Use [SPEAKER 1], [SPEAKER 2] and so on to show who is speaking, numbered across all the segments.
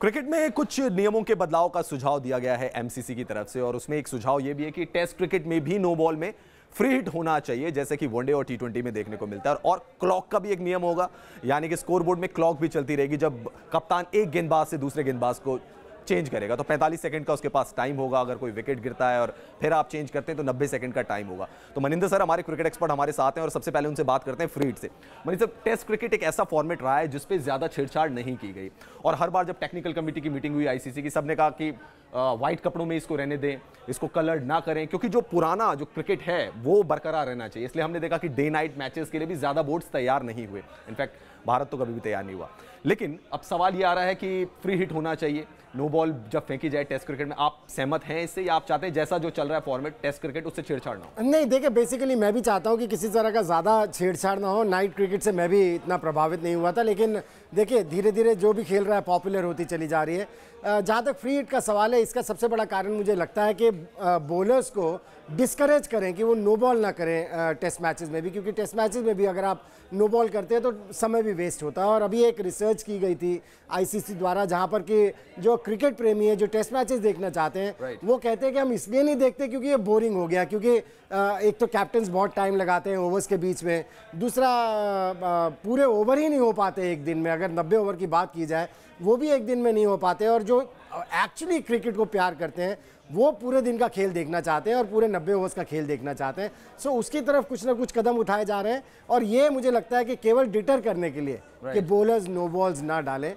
[SPEAKER 1] Cricket में कुछ नियमों के बदलाव का सुझाव दिया गया है एमसीसी की तरफ से और उसमें एक सुझाव यह भी है कि टेस्ट क्रिकेट में भी नो बॉल में फ्री हिट होना चाहिए जैसे कि वनडे और टी में देखने को मिलता है और क्लॉक का भी एक नियम होगा यानी कि स्कोरबोर्ड में क्लॉक भी चलती रहेगी जब कप्तान एक गेंदबाज से दूसरे गेंदबाज को चेंज करेगा तो 45 सेकंड का उसके पास टाइम होगा अगर कोई विकेट गिरता है और फिर आप चेंज करते हैं तो 90 सेकंड का टाइम होगा तो मनिंदर सर हमारे क्रिकेट एक्सपर्ट हमारे साथ हैं और सबसे पहले उनसे बात करते हैं फ्रीड से मनिंदर सर टेस्ट क्रिकेट एक ऐसा फॉर्मेट रहा है जिसपे ज़्यादा छेड़छाड़ नहीं की गई और हर बार जब टेक्निकल कमेटी की मीटिंग हुई आईसीसी की सबने कहा कि व्हाइट कपड़ों में इसको रहने दें इसको कलर्ड ना करें क्योंकि जो पुराना जो क्रिकेट है वो बरकरार रहना चाहिए इसलिए हमने देखा कि डे नाइट मैचेस के लिए भी ज़्यादा बोर्ड्स तैयार नहीं हुए इनफैक्ट भारत तो कभी भी तैयार नहीं हुआ लेकिन अब सवाल ये आ रहा है कि फ्री हिट होना चाहिए नो बॉल जब फेंकी जाए टेस्ट क्रिकेट में आप सहमत हैं इससे या आप चाहते हैं जैसा जो चल रहा है फॉर्मेट टेस्ट क्रिकेट उससे छेड़छाड़ ना
[SPEAKER 2] हो नहीं देखिए बेसिकली मैं भी चाहता हूं कि किसी तरह का ज़्यादा छेड़छाड़ ना हो नाइट क्रिकेट से मैं भी इतना प्रभावित नहीं हुआ था लेकिन देखिए धीरे धीरे जो भी खेल रहा है पॉपुलर होती चली जा रही है जहाँ तक फ्री हिट का सवाल है इसका सबसे बड़ा कारण मुझे लगता है कि बॉलर्स को डिस्करेज करें कि वो नो बॉल ना करें टेस्ट मैचेस में भी क्योंकि टेस्ट मैचेस में भी अगर आप नो बॉल करते हैं तो समय भी वेस्ट होता है और अभी एक रिसर्च रिसर्च की गई थी आईसीसी द्वारा जहां पर कि जो क्रिकेट प्रेमी है जो टेस्ट मैचेस देखना चाहते हैं right. वो कहते हैं कि हम इसलिए नहीं देखते क्योंकि ये बोरिंग हो गया क्योंकि एक तो कैप्टन बहुत टाइम लगाते हैं ओवर्स के बीच में दूसरा पूरे ओवर ही नहीं हो पाते एक दिन में अगर नब्बे ओवर की बात की जाए वो भी एक दिन में नहीं हो पाते और जो एक्चुअली क्रिकेट को प्यार करते हैं वो पूरे दिन का खेल देखना चाहते हैं और पूरे नब्बे ओवर्स का खेल देखना चाहते हैं सो so, उसकी तरफ कुछ ना कुछ कदम उठाए जा रहे हैं और ये मुझे लगता है कि केवल डिटर करने के लिए right. कि बॉलर्स नो बॉल्स ना डालें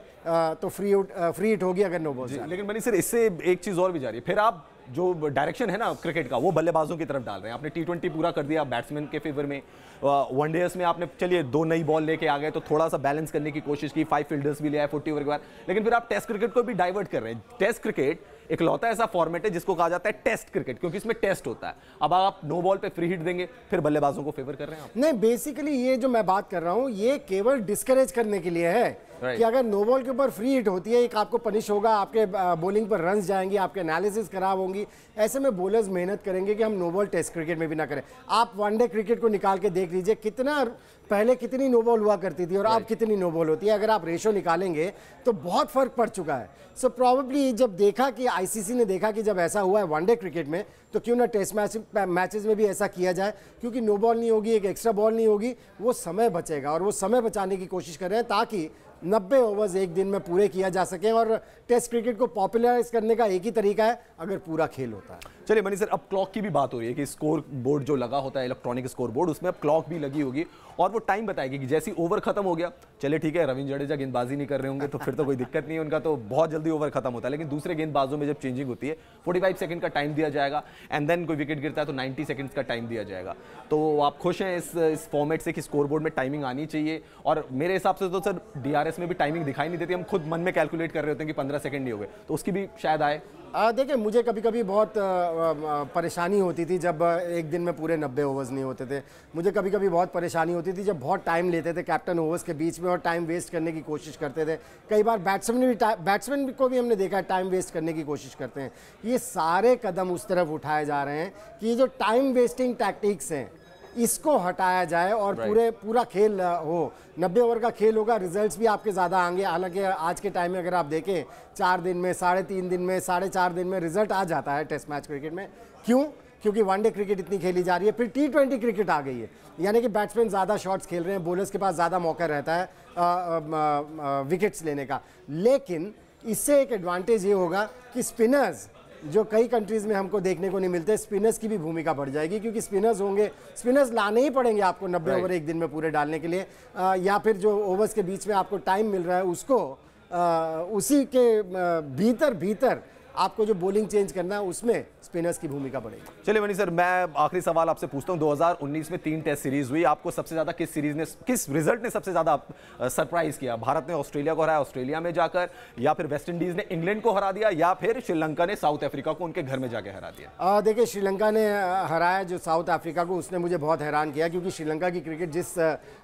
[SPEAKER 2] तो फ्री उट, फ्री हिट होगी अगर नो बॉल्स
[SPEAKER 1] लेकिन मनी सर इससे एक चीज़ और भी जा रही है फिर आप जो डायरेक्शन है ना क्रिकेट का वो बल्लेबाजों की तरफ डाल रहे हैं आपने टी ट्वेंटी पूरा कर दिया बैट्समैन के फेवर में डेयर्स में आपने चलिए दो नई बॉल लेके आ गए तो थोड़ा सा बैलेंस करने की कोशिश की फाइव फील्डर्स भी लिया है फोर्टी ओवर के बाद लेकिन फिर आप टेस्ट क्रिकेट को भी डाइवर्ट कर रहे हैं टेस्ट क्रिकेट इकलौता ऐसा फॉर्मेट है जिसको कहा जाता है टेस्ट क्रिकेट क्योंकि इसमें टेस्ट होता है अब आप नो बॉल पे फ्री हिट देंगे फिर बल्लेबाजों को फेवर कर रहे हैं आप
[SPEAKER 2] नहीं बेसिकली ये जो मैं बात कर रहा हूँ ये केवल डिस्करेज करने के लिए है कि अगर नो बॉल के ऊपर फ्री हिट होती है एक आपको पनिश होगा आपके बॉलिंग पर रन जाएंगी आपके एनालिसिस खराब होंगी ऐसे में बॉलर्स मेहनत करेंगे कि हम नो बॉल टेस्ट क्रिकेट में भी ना करें आप वनडे क्रिकेट को निकाल के देख लीजिए कितना पहले कितनी नो बॉल हुआ करती थी और अब कितनी नो बॉल होती है अगर आप रेशो निकालेंगे तो बहुत फर्क पड़ चुका है सो so प्रॉबली जब देखा कि आईसीसी ने देखा कि जब ऐसा हुआ है वनडे क्रिकेट में तो क्यों ना टेस्ट मैच मैचेस में भी ऐसा किया जाए क्योंकि नो बॉल नहीं होगी एक एक्स्ट्रा बॉल नहीं होगी वो समय बचेगा और वो समय बचाने की कोशिश कर रहे हैं ताकि नब्बे ओवर्स एक दिन में पूरे किया जा सके और टेस्ट क्रिकेट को पॉपुलराइज करने का एक ही तरीका है
[SPEAKER 1] अगर पूरा खेल होता है चलिए मनी सर अब क्लॉक की भी बात हो रही है कि स्कोर बोर्ड जो लगा होता है इलेक्ट्रॉनिक स्कोर बोर्ड उसमें अब क्लॉक भी लगी होगी और वो टाइम बताएगी कि जैसी ओवर खत्म हो गया चले ठीक है रविंद्र जडेजा गेंदबाजी नहीं कर रहे होंगे तो फिर तो कोई दिक्कत नहीं है उनका तो बहुत जल्दी ओवर खत्म होता है लेकिन दूसरे गेंदबाजों में जब चेंजिंग होती है फोर्टी सेकंड का टाइम दिया जाएगा एंड देन कोई विकेट गिरता है तो नाइन्टी सेकंड का टाइम दिया जाएगा तो आप खुश हैं इस इस फॉर्मेट से कि स्कोर बोर्ड में टाइमिंग आनी चाहिए और मेरे हिसाब से तो सर डी में भी टाइमिंग दिखाई नहीं देती हम खुद मन में कैलकुलेट कर रहे होते हैं कि पंद्रह सेकेंड नहीं हो गए तो उसकी भी शायद आए देखिए मुझे
[SPEAKER 2] कभी कभी बहुत परेशानी होती थी जब एक दिन में पूरे नब्बे ओवर्स नहीं होते थे मुझे कभी कभी बहुत परेशानी होती थी जब बहुत टाइम लेते थे कैप्टन ओवर्स के बीच में और टाइम वेस्ट करने की कोशिश करते थे कई बार बैट्समैन भी बैट्समैन को भी हमने देखा है टाइम वेस्ट करने की कोशिश करते हैं ये सारे कदम उस तरफ उठाए जा रहे हैं कि ये जो टाइम वेस्टिंग टैक्टिक्स हैं इसको हटाया जाए और पूरे पूरा खेल हो नब्बे ओवर का खेल होगा रिजल्ट्स भी आपके ज़्यादा आएंगे हालांकि आज के टाइम में अगर आप देखें चार दिन में साढ़े तीन दिन में साढ़े चार दिन में रिजल्ट आ जाता है टेस्ट मैच क्रिकेट में क्यों क्योंकि वनडे क्रिकेट इतनी खेली जा रही है फिर टी ट्वेंटी क्रिकेट आ गई है यानी कि बैट्समैन ज़्यादा शॉट्स खेल रहे हैं बॉलर्स के पास ज़्यादा मौका रहता है विकेट्स लेने का लेकिन इससे एक एडवांटेज ये होगा कि स्पिनर्स जो कई कंट्रीज़ में हमको देखने को नहीं मिलते स्पिनर्स की भी भूमिका बढ़ जाएगी क्योंकि स्पिनर्स होंगे स्पिनर्स लाने ही पड़ेंगे आपको नब्बे ओवर एक दिन में पूरे डालने के लिए आ, या फिर जो ओवर्स के बीच में आपको टाइम मिल रहा है उसको आ, उसी के भीतर भीतर आपको जो बॉलिंग चेंज करना है उसमें स्पिनर्स की भूमिका बढ़ेगी
[SPEAKER 1] चलिए मनी सर मैं आखिरी सवाल आपसे पूछता हूँ दो में तीन टेस्ट सीरीज हुई आपको सबसे ज्यादा किस सीरीज ने किस रिजल्ट ने सबसे ज्यादा सरप्राइज किया भारत ने ऑस्ट्रेलिया को हराया ऑस्ट्रेलिया में जाकर या फिर वेस्ट इंडीज ने इंग्लैंड को हरा दिया या फिर श्रीलंका ने साउथ अफ्रीका को उनके घर में जाकर हरा दिया
[SPEAKER 2] देखिए श्रीलंका ने हराया जो साउथ अफ्रीका को उसने मुझे बहुत हैरान किया क्योंकि श्रीलंका की क्रिकेट जिस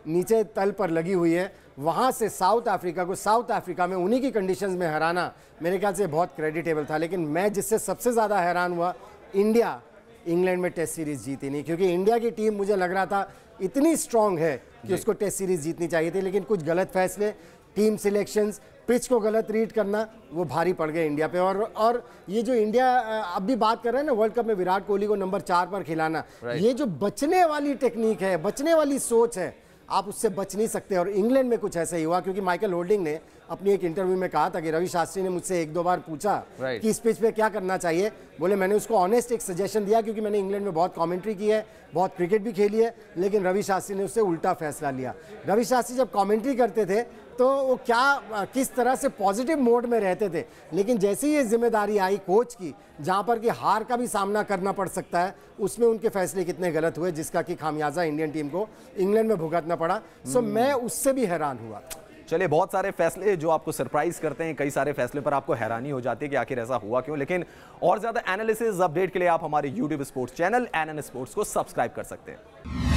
[SPEAKER 2] नीचे तल पर लगी हुई है वहाँ से साउथ अफ्रीका को साउथ अफ्रीका में उन्हीं की कंडीशंस में हराना मेरे ख्याल से बहुत क्रेडिटेबल था लेकिन मैं जिससे सबसे ज़्यादा हैरान हुआ इंडिया इंग्लैंड में टेस्ट सीरीज़ जीती नहीं क्योंकि इंडिया की टीम मुझे लग रहा था इतनी स्ट्रांग है कि उसको टेस्ट सीरीज़ जीतनी चाहिए थी लेकिन कुछ गलत फैसले टीम सिलेक्शंस पिच को गलत रीड करना वो भारी पड़ गए इंडिया पे और और ये जो इंडिया अब भी बात कर रहे हैं ना वर्ल्ड कप में विराट कोहली को नंबर चार पर खिलाना ये जो बचने वाली टेक्निक है बचने वाली सोच है आप उससे बच नहीं सकते और इंग्लैंड में कुछ ऐसा ही हुआ क्योंकि माइकल होल्डिंग ने अपनी एक इंटरव्यू में कहा था कि रवि शास्त्री ने मुझसे एक दो बार पूछा right. कि इस पिच पे क्या करना चाहिए बोले मैंने उसको ऑनेस्ट एक सजेशन दिया क्योंकि मैंने इंग्लैंड में बहुत कमेंट्री की है बहुत क्रिकेट भी खेली है लेकिन रवि शास्त्री ने उससे उल्टा फैसला लिया रवि शास्त्री जब कॉमेंट्री करते थे तो वो क्या किस तरह से पॉजिटिव मोड में रहते थे लेकिन जैसे ही ये जिम्मेदारी आई कोच की जहाँ पर कि हार का भी सामना करना पड़ सकता है उसमें उनके फैसले कितने गलत हुए जिसका कि खामियाजा इंडियन टीम को इंग्लैंड में भुगतना पड़ा सो hmm. मैं उससे भी हैरान हुआ
[SPEAKER 1] चलिए बहुत सारे फैसले जो आपको सरप्राइज करते हैं कई सारे फैसले पर आपको हैरानी हो जाती है कि आखिर ऐसा हुआ क्यों लेकिन और ज़्यादा एनालिसिस अपडेट के लिए आप हमारे YouTube sports channel N sports को सब्सक्राइब कर सकते हैं